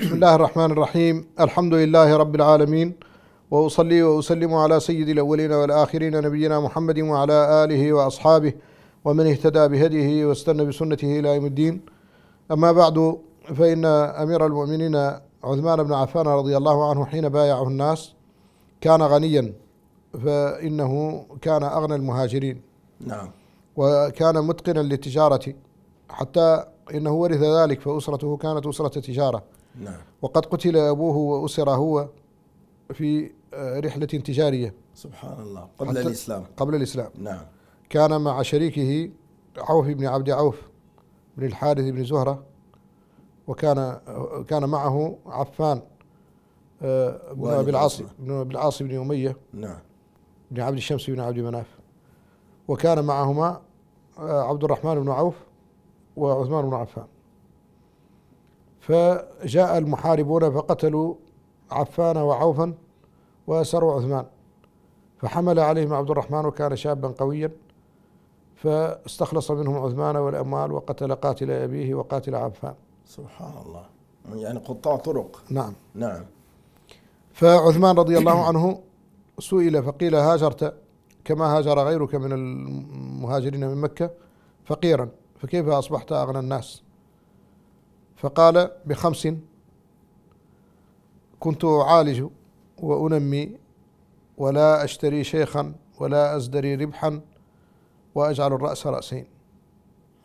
بسم الله الرحمن الرحيم الحمد لله رب العالمين وأصلي وأسلم على سيد الأولين والآخرين نبينا محمد وعلى آله وأصحابه ومن اهتدى بهديه واستنى بسنته إلى يوم الدين أما بعد فإن أمير المؤمنين عثمان بن عفان رضي الله عنه حين بايعه الناس كان غنيا فإنه كان أغنى المهاجرين نعم وكان متقنا للتجارة حتى انه ورث ذلك فاسرته كانت اسره تجاره نعم وقد قتل أبوه وأسر هو في آه، رحلة تجارية سبحان الله قبل الإسلام قبل الإسلام نعم كان مع شريكه عوف بن عبد عوف بن الحارث بن زهرة وكان آه، كان معه عفان آه، بن أبي العاص بن العاص بن أمية نعم بن عبد الشمس بن عبد مناف وكان معهما عبد الرحمن بن عوف وعثمان بن عفان فجاء المحاربون فقتلوا عفان وعوفا وأسروا عثمان فحمل عليهم عبد الرحمن وكان شابا قويا فاستخلص منهم عثمان والأموال وقتل قاتل أبيه وقاتل عفان سبحان الله يعني قطاع طرق نعم نعم فعثمان رضي الله عنه سئل فقيل هاجرت كما هاجر غيرك من المهاجرين من مكة فقيرا فكيف أصبحت أغنى الناس فقال بخمس كنت أعالج وأنمي ولا أشتري شيخا ولا أزدري ربحا وأجعل الرأس رأسين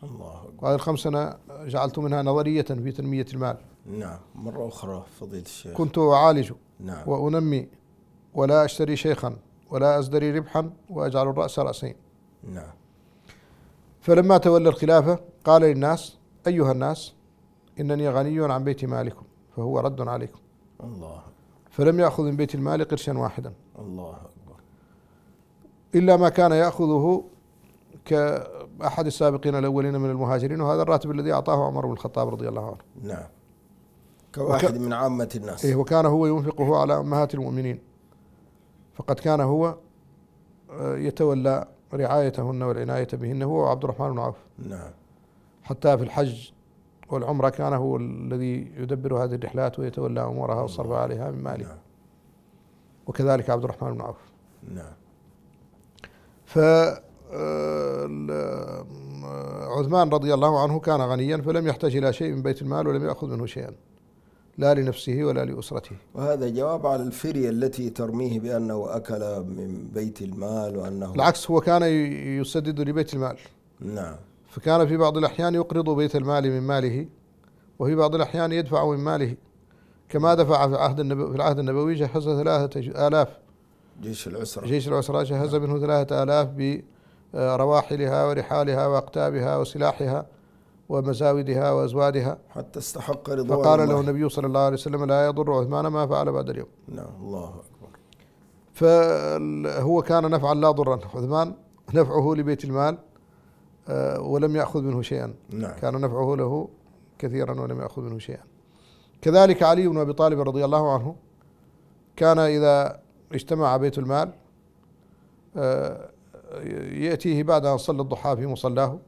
الله وهذه الخمس أنا جعلت منها نظرية في تنمية المال نعم مرة أخرى فضيلة الشيخ كنت أعالج نعم وأنمي ولا أشتري شيخا ولا أزدري ربحا وأجعل الرأس رأسين نعم فلما تولى الخلافة قال للناس أيها الناس إنني غني عن بيت مالكم فهو رد عليكم الله فلم يأخذ من بيت المال قرشا واحدا الله أكبر إلا ما كان يأخذه كأحد السابقين الأولين من المهاجرين وهذا الراتب الذي أعطاه عمر بن الخطاب رضي الله عنه نعم كواحد من عامة الناس إيه وكان هو ينفقه على أمهات المؤمنين فقد كان هو آه، يتولى رعايتهن والعناية بهن هو وعبد الرحمن بن عوف نعم حتى في الحج والعمرة كان هو الذي يدبر هذه الرحلات ويتولى أمورها والصرف نعم. عليها من ماله نعم. وكذلك عبد الرحمن بن عوف نعم ف آه، آه، عثمان رضي الله عنه كان غنيا فلم يحتاج إلى شيء من بيت المال ولم يأخذ منه شيئا لا لنفسه ولا لأسرته وهذا جواب على الفرية التي ترميه بأنه أكل من بيت المال وأنه العكس هو كان يسدد لبيت المال نعم فكان في بعض الأحيان يقرض بيت المال من ماله وفي بعض الأحيان يدفع من ماله كما دفع في العهد النبوي في العهد النبوي جهز ثلاثة آلاف جيش العسرة جيش العسرة جهز منه ثلاثة آلاف برواحلها آه، ورحالها وأقتابها وسلاحها ومزاودها وأزوادها حتى استحق رضوان فقال الله. له النبي صلى الله عليه وسلم لا يضر عثمان ما فعل بعد اليوم نعم الله أكبر فهو كان نفعا لا ضرا عثمان نفعه لبيت المال آه، ولم يأخذ منه شيئا نعم. كان نفعه له كثيرا ولم يأخذ منه شيئا كذلك علي بن أبي طالب رضي الله عنه كان إذا اجتمع بيت المال آه، يأتيه بعد أن صلى الضحى في مصلاه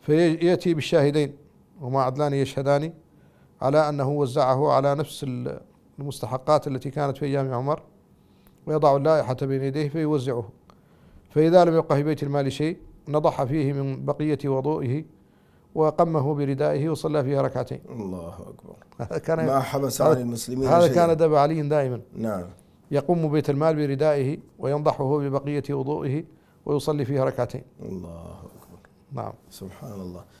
فيأتي بالشاهدين وما عدلان يشهدان على أنه وزعه على نفس المستحقات التي كانت في أيام عمر ويضع اللائحة بين يديه فيوزعه فإذا لم يبقى في بيت المال شيء نضح فيه من بقية وضوئه وقمه بردائه وصلى فيها ركعتين الله أكبر كان ما حبس عن المسلمين هذا كان دب علي دائما نعم يقوم بيت المال بردائه وينضحه ببقية وضوئه ويصلي فيها ركعتين الله أكبر نعم سبحان الله